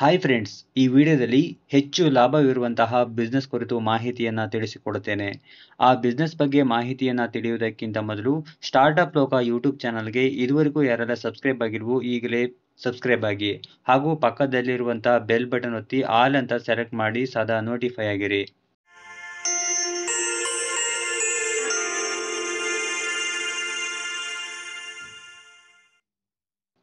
hi friends ಈ ವಿಡಿಯೋದಲ್ಲಿ ಹೆಚ್ಚು ಲಾಭವಿರುವಂತಹ ಬಿಸ್ನೆಸ್ ಕುರಿತು ಮಾಹಿತಿಯನ್ನು ತಿಳಿಸಿಕೊಡುತ್ತೇನೆ ಆ ಬಿಸ್ನೆಸ್ ಬಗ್ಗೆ ಮಾಹಿತಿಯನ್ನು ತಿಳಿಯುವುದಕ್ಕಿಂತ ಮೊದಲು ಸ್ಟಾರ್ಟಪ್ ಲೋಕ ಯೂಟ್ಯೂಬ್ ಚಾನಲ್ಗೆ ಇದುವರೆಗೂ ಯಾರೆಲ್ಲ ಸಬ್ಸ್ಕ್ರೈಬ್ ಆಗಿರ್ಬೋ ಈಗಲೇ ಸಬ್ಸ್ಕ್ರೈಬ್ ಆಗಿ ಹಾಗೂ ಪಕ್ಕದಲ್ಲಿರುವಂಥ ಬೆಲ್ ಬಟನ್ ಒತ್ತಿ ಆಲ್ ಅಂತ ಸೆಲೆಕ್ಟ್ ಮಾಡಿ ಸದಾ ನೋಟಿಫೈ ಆಗಿರಿ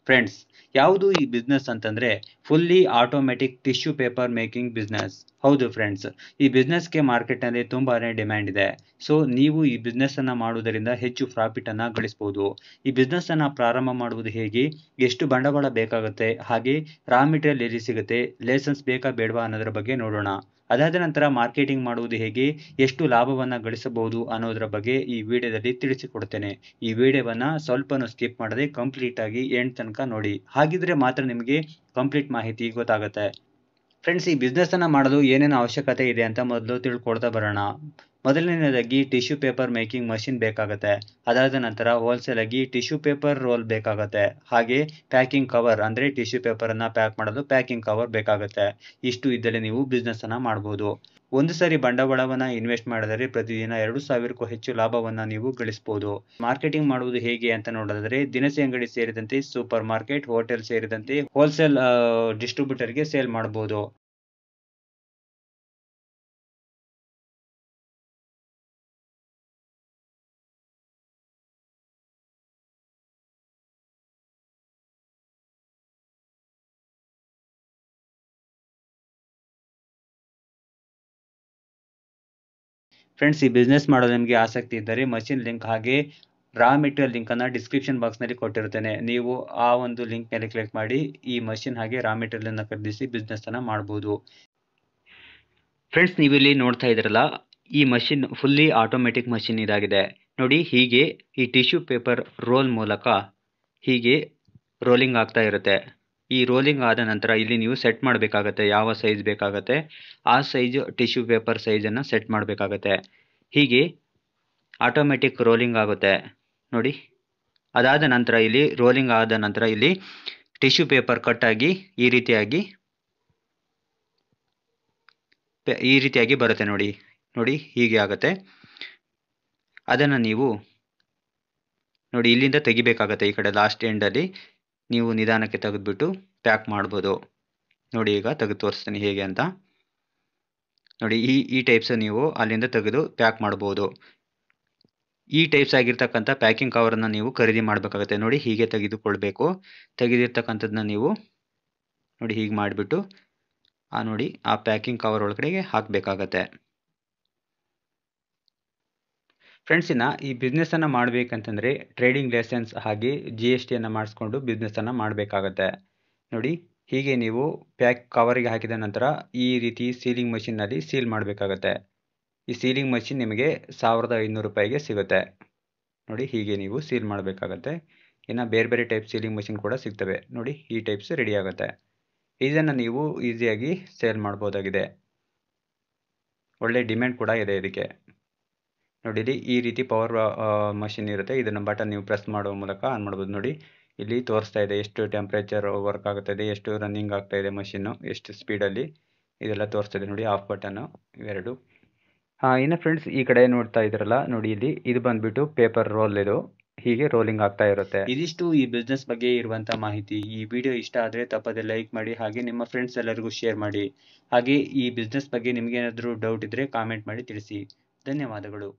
ಫ್ರೆಂಡ್ಸ್ ಯಾವುದು ಈ ಬಿಸ್ನೆಸ್ ಅಂತಂದ್ರೆ fully automatic tissue paper making business ಹೌದು ಫ್ರೆಂಡ್ಸ್ ಈ ಗೆ ಮಾರ್ಕೆಟ್ ನಲ್ಲಿ ತುಂಬಾನೇ ಡಿಮ್ಯಾಂಡ್ ಇದೆ ಸೊ ನೀವು ಈ ಅನ್ನ ಮಾಡುವುದರಿಂದ ಹೆಚ್ಚು ಪ್ರಾಫಿಟ್ ಅನ್ನ ಗಳಿಸಬಹುದು ಈ ಅನ್ನ ಪ್ರಾರಂಭ ಮಾಡುವುದು ಹೇಗೆ ಎಷ್ಟು ಬಂಡವಾಳ ಬೇಕಾಗುತ್ತೆ ಹಾಗೆ ರಾ ಮೆಟೀರಿಯಲ್ ಎಲ್ಲಿ ಸಿಗುತ್ತೆ ಲೈಸೆನ್ಸ್ ಬೇಕಾ ಬೇಡವಾ ಅನ್ನೋದ್ರ ಬಗ್ಗೆ ನೋಡೋಣ ಅದಾದ ನಂತರ ಮಾರ್ಕೆಟಿಂಗ್ ಮಾಡುವುದು ಹೇಗೆ ಎಷ್ಟು ಲಾಭವನ್ನು ಗಳಿಸಬಹುದು ಅನ್ನೋದರ ಬಗ್ಗೆ ಈ ವಿಡಿಯೋದಲ್ಲಿ ತಿಳಿಸಿಕೊಡ್ತೇನೆ ಈ ವಿಡಿಯೋವನ್ನು ಸ್ವಲ್ಪನೂ ಸ್ಕಿಪ್ ಮಾಡದೆ ಕಂಪ್ಲೀಟ್ ಆಗಿ ಎಂಡ್ ತನಕ ನೋಡಿ ಹಾಗಿದ್ರೆ ಮಾತ್ರ ನಿಮಗೆ ಕಂಪ್ಲೀಟ್ ಮಾಹಿತಿ ಗೊತ್ತಾಗುತ್ತೆ ಫ್ರೆಂಡ್ಸ್ ಈ ಬಿಸ್ನೆಸ್ ಅನ್ನ ಮಾಡಲು ಏನೇನು ಅವಶ್ಯಕತೆ ಇದೆ ಅಂತ ಮೊದಲು ತಿಳ್ಕೊಳ್ತಾ ಬರೋಣ ಮೊದಲನೆಯದಾಗಿ ಟಿಶ್ಯೂ ಪೇಪರ್ ಮೇಕಿಂಗ್ ಮಷಿನ್ ಬೇಕಾಗುತ್ತೆ ಅದಾದ ನಂತರ ಹೋಲ್ಸೇಲ್ ಆಗಿ ಟಿಶ್ಯೂ ಪೇಪರ್ ರೋಲ್ ಬೇಕಾಗುತ್ತೆ ಹಾಗೆ ಪ್ಯಾಕಿಂಗ್ ಕವರ್ ಅಂದ್ರೆ ಟಿಶ್ಯೂ ಪೇಪರ್ ಅನ್ನ ಪ್ಯಾಕ್ ಮಾಡಲು ಪ್ಯಾಕಿಂಗ್ ಕವರ್ ಬೇಕಾಗುತ್ತೆ ಇಷ್ಟು ಇದ್ದಲ್ಲಿ ನೀವು ಅನ್ನ ಮಾಡಬಹುದು ಒಂದು ಸಾರಿ ಬಂಡವಾಳವನ್ನ ಇನ್ವೆಸ್ಟ್ ಮಾಡಿದರೆ ಪ್ರತಿದಿನ ಎರಡು ಸಾವಿರಕ್ಕೂ ಹೆಚ್ಚು ಲಾಭವನ್ನ ನೀವು ಗಳಿಸಬಹುದು ಮಾರ್ಕೆಟಿಂಗ್ ಮಾಡುವುದು ಹೇಗೆ ಅಂತ ನೋಡೋದಾದ್ರೆ ದಿನಸಿ ಅಂಗಡಿ ಸೇರಿದಂತೆ ಸೂಪರ್ ಮಾರ್ಕೆಟ್ ಹೋಟೆಲ್ ಸೇರಿದಂತೆ ಹೋಲ್ಸೇಲ್ ಗೆ ಸೇಲ್ ಮಾಡಬಹುದು ಫ್ರೆಂಡ್ಸ್ ಈ ಬಿಸ್ನೆಸ್ ಮಾಡೋದು ನಿಮಗೆ ಆಸಕ್ತಿ ಇದ್ದರೆ ಮಷಿನ್ ಲಿಂಕ್ ಹಾಗೆ ರಾ ಮೆಟೀರಿಯಲ್ ಲಿಂಕನ್ನು ಡಿಸ್ಕ್ರಿಪ್ಷನ್ ನಲ್ಲಿ ಕೊಟ್ಟಿರ್ತೇನೆ ನೀವು ಆ ಒಂದು ಲಿಂಕ್ ಮೇಲೆ ಕ್ಲಿಕ್ ಮಾಡಿ ಈ ಮಷಿನ್ ಹಾಗೆ ರಾ ಮೆಟೀರಿಯಲನ್ನು ಖರೀದಿಸಿ ಬಿಸ್ನೆಸ್ಸನ್ನು ಮಾಡಬಹುದು ಫ್ರೆಂಡ್ಸ್ ನೀವು ಇಲ್ಲಿ ನೋಡ್ತಾ ಇದ್ರಲ್ಲ ಈ ಮಷಿನ್ ಫುಲ್ಲಿ ಆಟೋಮೆಟಿಕ್ ಮಷಿನ್ ಇದಾಗಿದೆ ನೋಡಿ ಹೀಗೆ ಈ ಟಿಶ್ಯೂ ಪೇಪರ್ ರೋಲ್ ಮೂಲಕ ಹೀಗೆ ರೋಲಿಂಗ್ ಆಗ್ತಾ ಇರುತ್ತೆ ಈ ರೋಲಿಂಗ್ ಆದ ನಂತರ ಇಲ್ಲಿ ನೀವು ಸೆಟ್ ಮಾಡಬೇಕಾಗತ್ತೆ ಯಾವ ಸೈಜ್ ಬೇಕಾಗತ್ತೆ ಆ ಸೈಜ್ ಟಿಶ್ಯೂ ಪೇಪರ್ ಸೈಜನ್ನು ಸೆಟ್ ಮಾಡಬೇಕಾಗತ್ತೆ ಹೀಗೆ ಆಟೋಮೆಟಿಕ್ ರೋಲಿಂಗ್ ಆಗುತ್ತೆ ನೋಡಿ ಅದಾದ ನಂತರ ಇಲ್ಲಿ ರೋಲಿಂಗ್ ಆದ ನಂತರ ಇಲ್ಲಿ ಟಿಶ್ಯೂ ಪೇಪರ್ ಕಟ್ಟಾಗಿ ಈ ರೀತಿಯಾಗಿ ಈ ರೀತಿಯಾಗಿ ಬರುತ್ತೆ ನೋಡಿ ನೋಡಿ ಹೀಗೆ ಆಗುತ್ತೆ ಅದನ್ನು ನೀವು ನೋಡಿ ಇಲ್ಲಿಂದ ತೆಗಿಬೇಕಾಗತ್ತೆ ಈ ಕಡೆ ಲಾಸ್ಟ್ ಎಂಡಲ್ಲಿ ನೀವು ನಿಧಾನಕ್ಕೆ ತೆಗೆದುಬಿಟ್ಟು ಪ್ಯಾಕ್ ಮಾಡ್ಬೋದು ನೋಡಿ ಈಗ ತೆಗೆದು ತೋರಿಸ್ತೀನಿ ಹೇಗೆ ಅಂತ ನೋಡಿ ಈ ಈ ಟೈಪ್ಸ್ ನೀವು ಅಲ್ಲಿಂದ ತೆಗೆದು ಪ್ಯಾಕ್ ಮಾಡ್ಬೋದು ಈ ಟೈಪ್ಸ್ ಆಗಿರ್ತಕ್ಕಂಥ ಪ್ಯಾಕಿಂಗ್ ಕವರನ್ನು ನೀವು ಖರೀದಿ ಮಾಡಬೇಕಾಗತ್ತೆ ನೋಡಿ ಹೀಗೆ ತೆಗೆದುಕೊಳ್ಬೇಕು ತೆಗೆದಿರ್ತಕ್ಕಂಥದ್ದನ್ನ ನೀವು ನೋಡಿ ಹೀಗೆ ಮಾಡಿಬಿಟ್ಟು ಆ ನೋಡಿ ಆ ಪ್ಯಾಕಿಂಗ್ ಕವರ್ ಒಳಗಡೆಗೆ ಹಾಕಬೇಕಾಗತ್ತೆ ಫ್ರೆಂಡ್ಸಿನ ಈ ಬಿಸ್ನೆಸ್ಸನ್ನು ಮಾಡಬೇಕಂತಂದರೆ ಟ್ರೇಡಿಂಗ್ ಲೈಸೆನ್ಸ್ ಹಾಗೆ ಜಿ ಎಸ್ ಟಿಯನ್ನು ಮಾಡಿಸ್ಕೊಂಡು ಬಿಸ್ನೆಸ್ಸನ್ನು ಮಾಡಬೇಕಾಗತ್ತೆ ನೋಡಿ ಹೀಗೆ ನೀವು ಪ್ಯಾಕ್ ಕವರಿಗೆ ಹಾಕಿದ ನಂತರ ಈ ರೀತಿ ಸೀಲಿಂಗ್ ಮಷಿನ್ನಲ್ಲಿ ಸೀಲ್ ಮಾಡಬೇಕಾಗತ್ತೆ ಈ ಸೀಲಿಂಗ್ ಮಷಿನ್ ನಿಮಗೆ ಸಾವಿರದ ಐನೂರು ರೂಪಾಯಿಗೆ ಸಿಗುತ್ತೆ ನೋಡಿ ಹೀಗೆ ನೀವು ಸೀಲ್ ಮಾಡಬೇಕಾಗತ್ತೆ ಇನ್ನು ಬೇರೆ ಬೇರೆ ಟೈಪ್ ಸೀಲಿಂಗ್ ಮಷಿನ್ ಕೂಡ ಸಿಗ್ತವೆ ನೋಡಿ ಈ ಟೈಪ್ಸ್ ರೆಡಿ ಆಗುತ್ತೆ ಇದನ್ನು ನೀವು ಈಸಿಯಾಗಿ ಸೇಲ್ ಮಾಡ್ಬೋದಾಗಿದೆ ಒಳ್ಳೆ ಡಿಮ್ಯಾಂಡ್ ಕೂಡ ಇದೆ ಇದಕ್ಕೆ ನೋಡಿರಿ ಈ ರೀತಿ ಪವರ್ ಮಷಿನ್ ಇರುತ್ತೆ ಇದನ್ನು ಬಟನ್ ನೀವು ಪ್ರೆಸ್ ಮಾಡುವ ಮೂಲಕ ಆನ್ ಮಾಡ್ಬೋದು ನೋಡಿ ಇಲ್ಲಿ ತೋರಿಸ್ತಾ ಇದೆ ಎಷ್ಟು ಟೆಂಪ್ರೇಚರ್ ವರ್ಕ್ ಆಗ್ತಾ ಇದೆ ಎಷ್ಟು ರನ್ನಿಂಗ್ ಆಗ್ತಾ ಇದೆ ಮಷಿನ್ನು ಎಷ್ಟು ಸ್ಪೀಡಲ್ಲಿ ಇದೆಲ್ಲ ತೋರಿಸ್ತಾ ಇದೆ ನೋಡಿ ಆಫ್ ಬಟನ್ನು ಇವೆರಡು ಹಾಂ ಇನ್ನು ಫ್ರೆಂಡ್ಸ್ ಈ ಕಡೆ ನೋಡ್ತಾ ಇದ್ರಲ್ಲ ನೋಡಿ ಇಲ್ಲಿ ಇದು ಬಂದ್ಬಿಟ್ಟು ಪೇಪರ್ ರೋಲ್ ಇದು ಹೀಗೆ ರೋಲಿಂಗ್ ಆಗ್ತಾ ಇರುತ್ತೆ ಇದಿಷ್ಟು ಈ ಬಿಸ್ನೆಸ್ ಬಗ್ಗೆ ಇರುವಂತಹ ಮಾಹಿತಿ ಈ ವಿಡಿಯೋ ಇಷ್ಟ ಆದ್ರೆ ತಪ್ಪದೆ ಲೈಕ್ ಮಾಡಿ ಹಾಗೆ ನಿಮ್ಮ ಫ್ರೆಂಡ್ಸ್ ಎಲ್ಲರಿಗೂ ಶೇರ್ ಮಾಡಿ ಹಾಗೆ ಈ ಬಿಸ್ನೆಸ್ ಬಗ್ಗೆ ಏನಾದರೂ ಡೌಟ್ ಇದ್ರೆ ಕಾಮೆಂಟ್ ಮಾಡಿ ತಿಳಿಸಿ ಧನ್ಯವಾದಗಳು